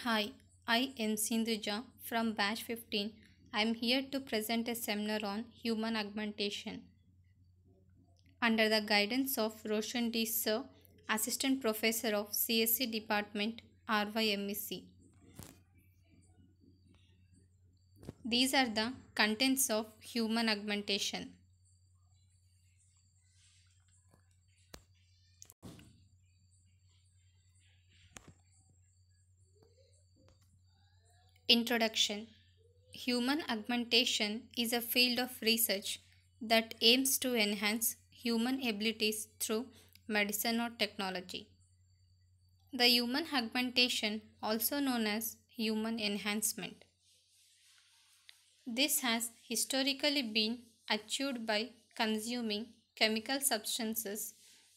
Hi, I am Sindhuja from Batch 15. I am here to present a seminar on human augmentation. Under the guidance of Roshan D. Sir, Assistant Professor of CSC Department, RYMEC. These are the contents of human augmentation. Introduction Human augmentation is a field of research that aims to enhance human abilities through medicine or technology. The human augmentation, also known as human enhancement. This has historically been achieved by consuming chemical substances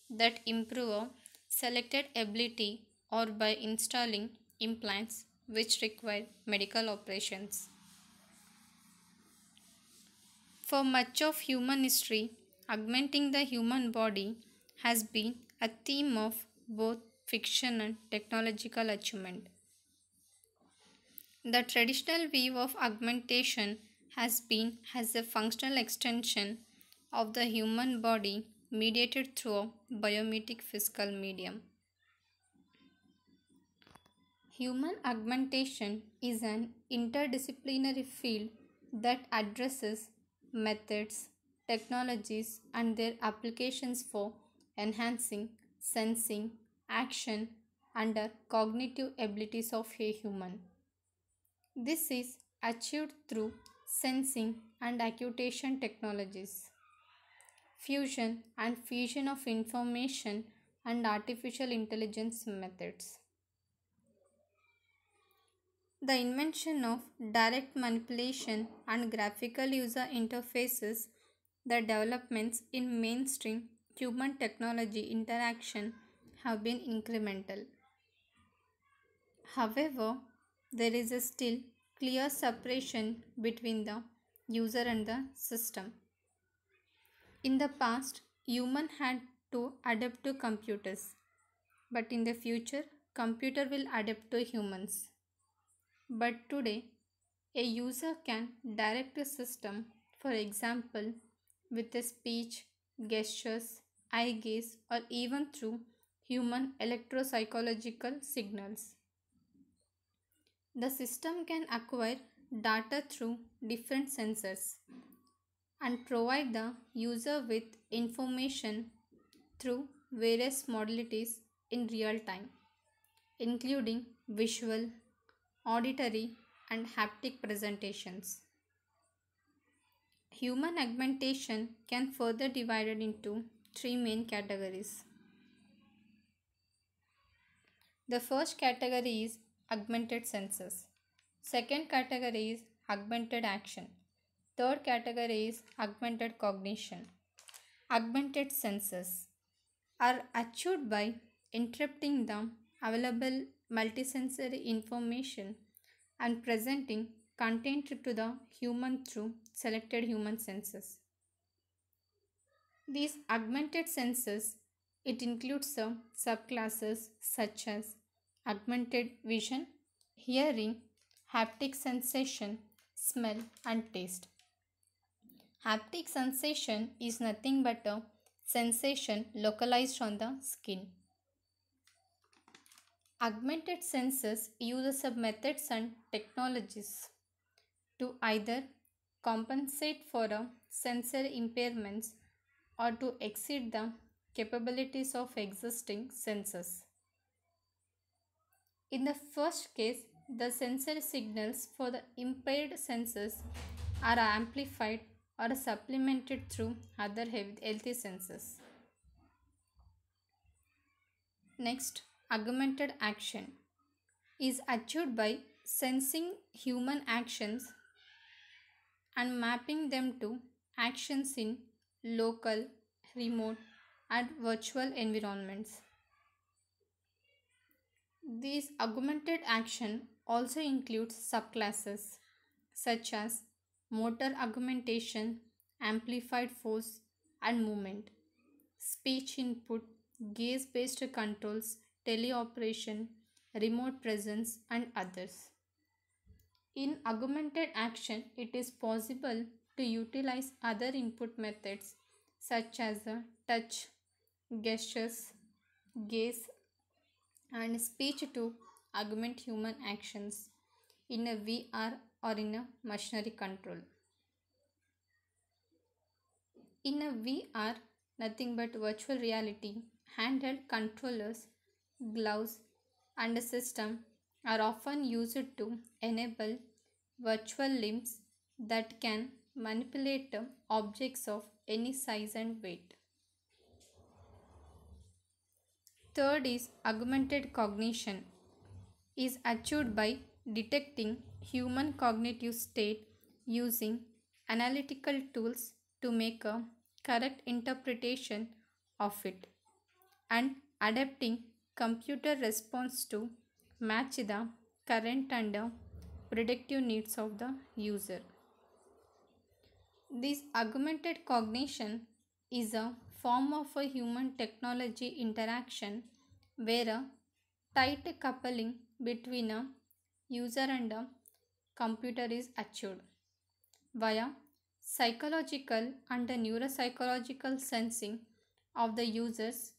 that improve a selected ability or by installing implants which required medical operations. For much of human history, augmenting the human body has been a theme of both fiction and technological achievement. The traditional view of augmentation has been as a functional extension of the human body mediated through a biometric physical medium. Human augmentation is an interdisciplinary field that addresses methods, technologies, and their applications for enhancing, sensing, action, and cognitive abilities of a human. This is achieved through sensing and acutation technologies. Fusion and fusion of information and artificial intelligence methods. The invention of direct manipulation and graphical user interfaces, the developments in mainstream human technology interaction have been incremental. However, there is a still clear separation between the user and the system. In the past, human had to adapt to computers, but in the future, computer will adapt to humans. But today, a user can direct a system, for example, with a speech, gestures, eye gaze, or even through human electropsychological signals. The system can acquire data through different sensors and provide the user with information through various modalities in real time, including visual, auditory and haptic presentations. Human augmentation can further divided into three main categories. The first category is augmented senses. Second category is augmented action. Third category is augmented cognition. Augmented senses are achieved by interpreting the available multisensory information and presenting content to the human through selected human senses. These augmented senses, it includes some subclasses such as augmented vision, hearing, haptic sensation, smell and taste. Haptic sensation is nothing but a sensation localized on the skin. Augmented senses uses methods and technologies to either compensate for a impairments or to exceed the capabilities of existing senses. In the first case, the sensor signals for the impaired senses are amplified or supplemented through other healthy senses. Next, augmented action is achieved by sensing human actions and mapping them to actions in local, remote, and virtual environments. These augmented action also includes subclasses such as motor augmentation, amplified force and movement, speech input, gaze based controls, teleoperation, remote presence and others. In augmented action, it is possible to utilize other input methods such as uh, touch, gestures, gaze and speech to augment human actions in a VR or in a machinery control. In a VR, nothing but virtual reality, handheld controllers gloves, and system are often used to enable virtual limbs that can manipulate objects of any size and weight. Third is augmented cognition is achieved by detecting human cognitive state using analytical tools to make a correct interpretation of it and adapting computer responds to match the current and predictive needs of the user. This augmented cognition is a form of a human technology interaction where a tight coupling between a user and a computer is achieved via psychological and neuropsychological sensing of the user's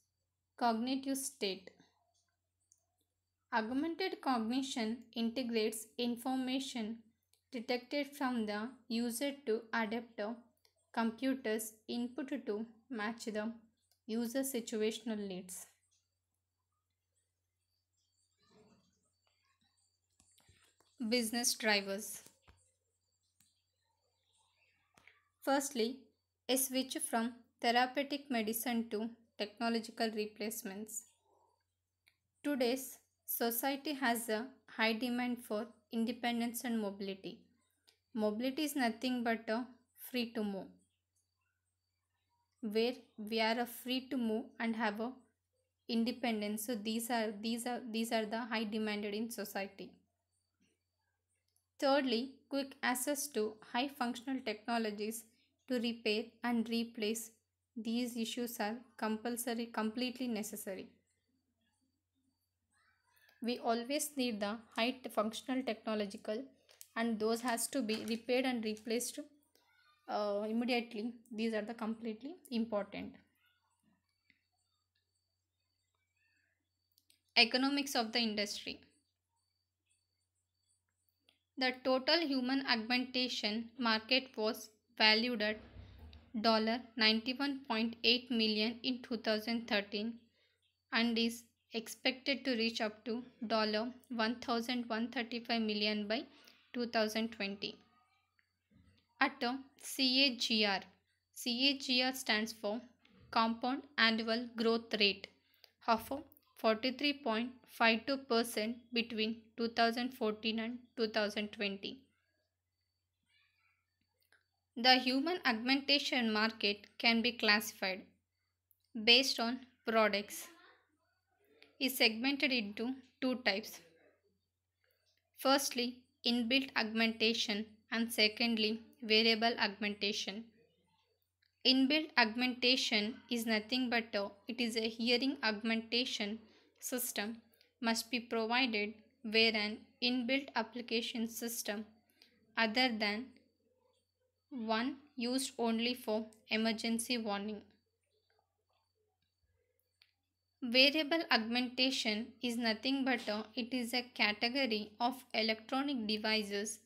cognitive state. Augmented cognition integrates information detected from the user to adapt adapter computer's input to match the user's situational needs. Business drivers. Firstly, a switch from therapeutic medicine to technological replacements. Today's Society has a high demand for independence and mobility. Mobility is nothing but a free to move, where we are free to move and have a independence. So these are these are these are the high demanded in society. Thirdly, quick access to high functional technologies to repair and replace these issues are compulsory completely necessary we always need the high functional technological and those has to be repaired and replaced uh, immediately these are the completely important economics of the industry the total human augmentation market was valued at dollar $91.8 in 2013 and is expected to reach up to $1,135 million by 2020. At the CAGR, CAGR stands for Compound Annual Growth Rate of 43.52% between 2014 and 2020. The human augmentation market can be classified based on products is segmented into two types. Firstly, inbuilt augmentation and secondly, variable augmentation. Inbuilt augmentation is nothing but a, it is a hearing augmentation system must be provided where an inbuilt application system other than one used only for emergency warning. Variable augmentation is nothing but a, it is a category of electronic devices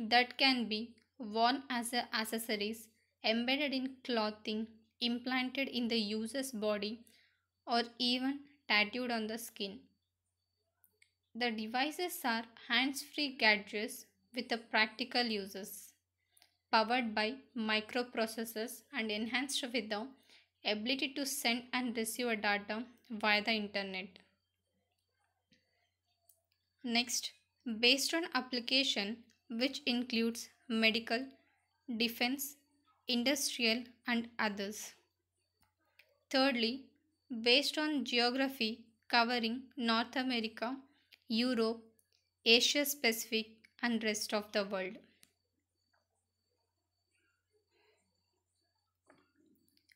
that can be worn as accessories, embedded in clothing, implanted in the user's body or even tattooed on the skin. The devices are hands-free gadgets with practical uses, powered by microprocessors and enhanced with the ability to send and receive data via the internet. Next, based on application which includes medical, defense, industrial and others. Thirdly, based on geography covering North America, Europe, Asia Pacific and rest of the world.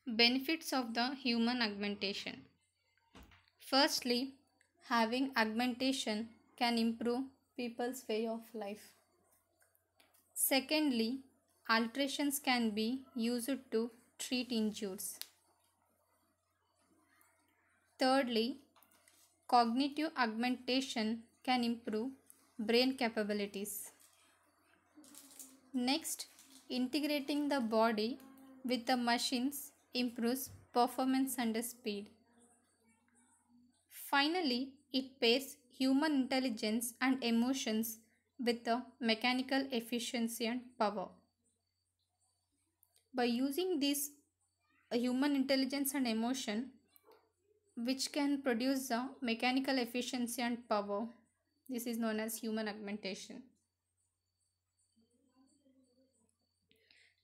Benefits of the human augmentation Firstly, having augmentation can improve people's way of life. Secondly, alterations can be used to treat injuries. Thirdly, cognitive augmentation can improve brain capabilities. Next, integrating the body with the machines improves performance and speed. Finally, it pairs human intelligence and emotions with the mechanical efficiency and power. By using this human intelligence and emotion, which can produce the mechanical efficiency and power, this is known as human augmentation.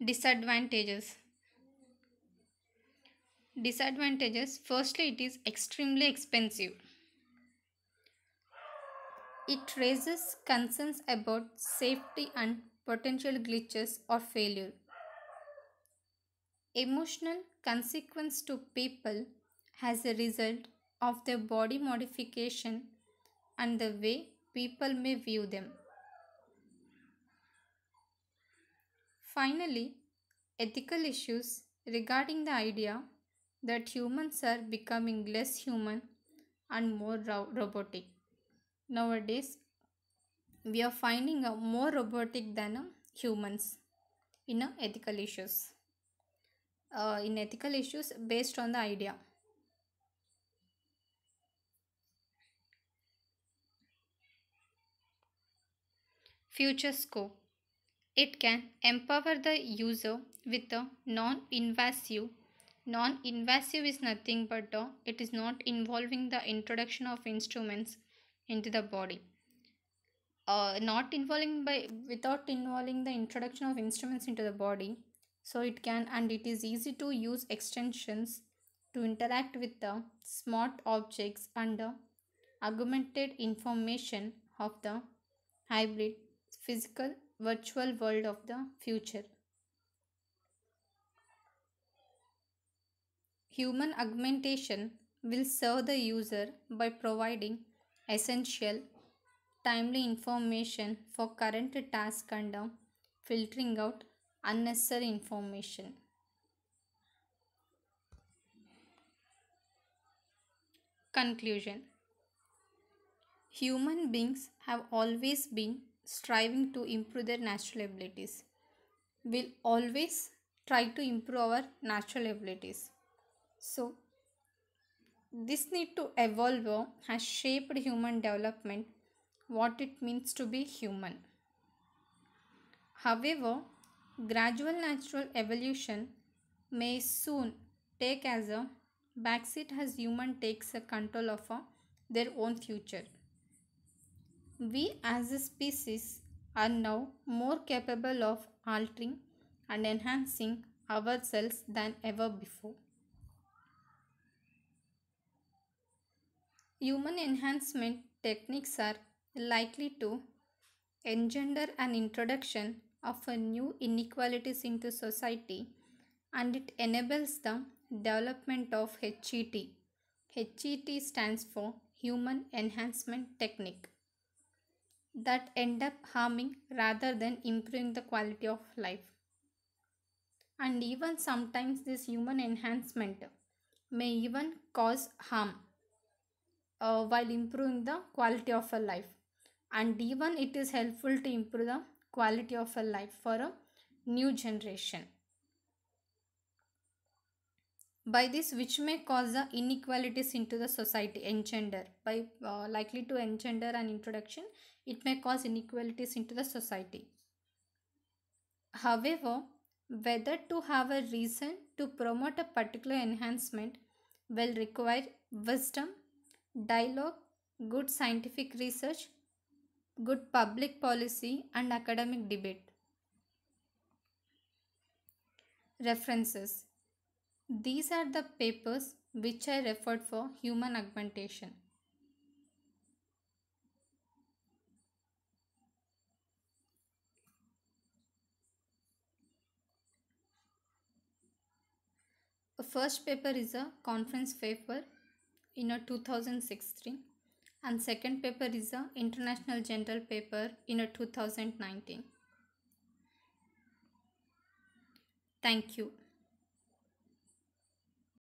Disadvantages disadvantages firstly it is extremely expensive it raises concerns about safety and potential glitches or failure emotional consequence to people as a result of their body modification and the way people may view them. Finally, ethical issues regarding the idea that humans are becoming less human and more ro robotic. Nowadays, we are finding a more robotic than a um, humans in a uh, ethical issues. Uh, in ethical issues based on the idea. Future scope. It can empower the user with a non-invasive Non-invasive is nothing but uh, it is not involving the introduction of instruments into the body. Uh, not involving by without involving the introduction of instruments into the body so it can and it is easy to use extensions to interact with the smart objects and the augmented information of the hybrid physical virtual world of the future Human augmentation will serve the user by providing essential, timely information for current task and filtering out unnecessary information. Conclusion Human beings have always been striving to improve their natural abilities. We'll always try to improve our natural abilities. So this need to evolve has shaped human development, what it means to be human. However, gradual natural evolution may soon take as a backseat as human takes a control of a, uh, their own future. We as a species are now more capable of altering and enhancing ourselves than ever before. Human enhancement techniques are likely to engender an introduction of a new inequalities into society and it enables the development of HET. HET stands for Human Enhancement Technique that end up harming rather than improving the quality of life. And even sometimes this human enhancement may even cause harm uh, while improving the quality of a life and even is helpful to improve the quality of a life for a new generation by this which may cause the inequalities into the society engender by uh, likely to engender an introduction it may cause inequalities into the society however whether to have a reason to promote a particular enhancement will require wisdom dialogue, good scientific research, good public policy and academic debate. References These are the papers which I referred for human augmentation. first paper is a conference paper in a 2016 and second paper is a international general paper in a 2019 thank you